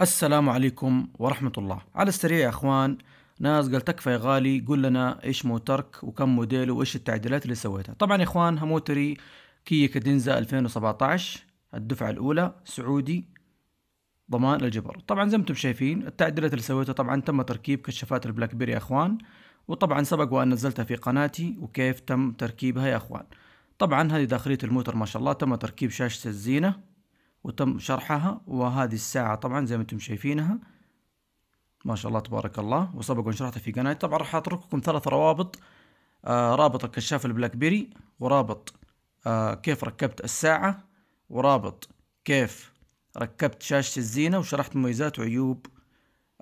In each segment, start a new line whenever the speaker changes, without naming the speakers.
السلام عليكم ورحمة الله على السريع يا أخوان ناس قال تكفى يا غالي قول لنا إيش موترك وكم موديله وإيش التعديلات اللي سويتها طبعا يا إخوان موتري كيا كدينزا 2017 الدفعة الأولى سعودي ضمان الجبر طبعا زي ما انتم شايفين التعديلات اللي سويتها طبعا تم تركيب كشافات البلاك بيري يا اخوان وطبعا سبق وان نزلتها في قناتي وكيف تم تركيبها يا اخوان طبعا هذه داخلية الموتر ما شاء الله تم تركيب شاشة الزينة وتم شرحها وهذه الساعة طبعا زي ما انتم شايفينها ما شاء الله تبارك الله وسبق وان شرحتها في قناتي طبعا راح اترككم ثلاث روابط آه رابط الكشاف البلاك بيري ورابط آه كيف ركبت الساعة ورابط كيف ركبت شاشة الزينة وشرحت مميزات وعيوب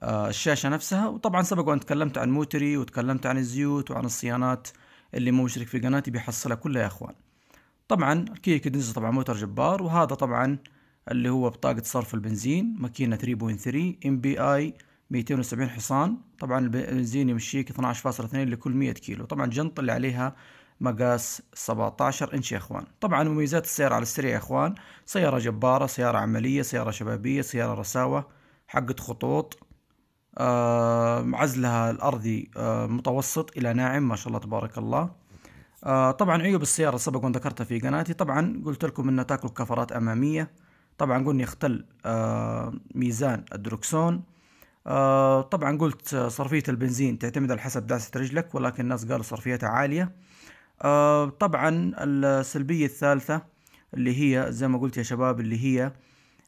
آه الشاشة نفسها وطبعا سبق وأن تكلمت عن موتري وتكلمت عن الزيوت وعن الصيانات اللي مو مشترك في قناتي بيحصلها كلها يا أخوان طبعا كيا دينزل طبعا موتر جبار وهذا طبعا اللي هو بطاقة صرف البنزين ماكينة 3.3 ام بي اي 270 حصان طبعا البنزين يمشيك 12.2 لكل 100 كيلو طبعا جنط اللي عليها مقاس 17 انش يا اخوان طبعا مميزات السيارة على السريع يا اخوان سيارة جبارة سيارة عملية سيارة شبابية سيارة رساوة حقة خطوط آه عزلها الأرضي آه متوسط إلى ناعم ما شاء الله تبارك الله آه طبعا عيوب السيارة سبق وذكرتها في قناتي طبعا قلت لكم أنها تاكل كفرات أمامية طبعا قلنا يختل آه، ميزان الدركسون آه، طبعا قلت صرفية البنزين تعتمد على حسب داسة رجلك ولكن الناس قالوا صرفيتها عالية آه، طبعا السلبية الثالثة اللي هي زي ما قلت يا شباب اللي هي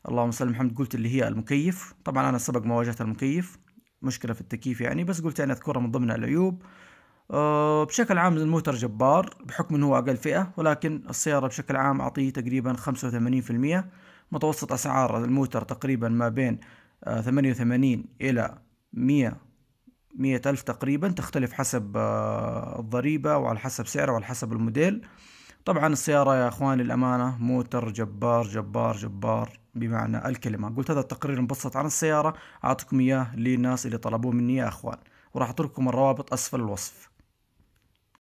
اللهم صل محمد قلت اللي هي المكيف طبعا أنا سبق ما واجهت المكيف مشكلة في التكييف يعني بس قلت يعني أذكرها من ضمن العيوب بشكل عام الموتر جبار بحكم انه هو اقل فئه ولكن السياره بشكل عام اعطيه تقريبا 85% متوسط أسعار الموتر تقريبا ما بين آه، ثمانية وثمانين إلى مية مية ألف تقريبا تختلف حسب آه، الضريبة وعلى حسب سعره وعلى حسب الموديل طبعا السيارة يا اخواني الامانة موتر جبار جبار جبار بمعنى الكلمة قلت هذا التقرير مبسط عن السيارة اعطيكم اياه للناس اللي طلبوه مني يا اخوان وراح اترككم الروابط اسفل الوصف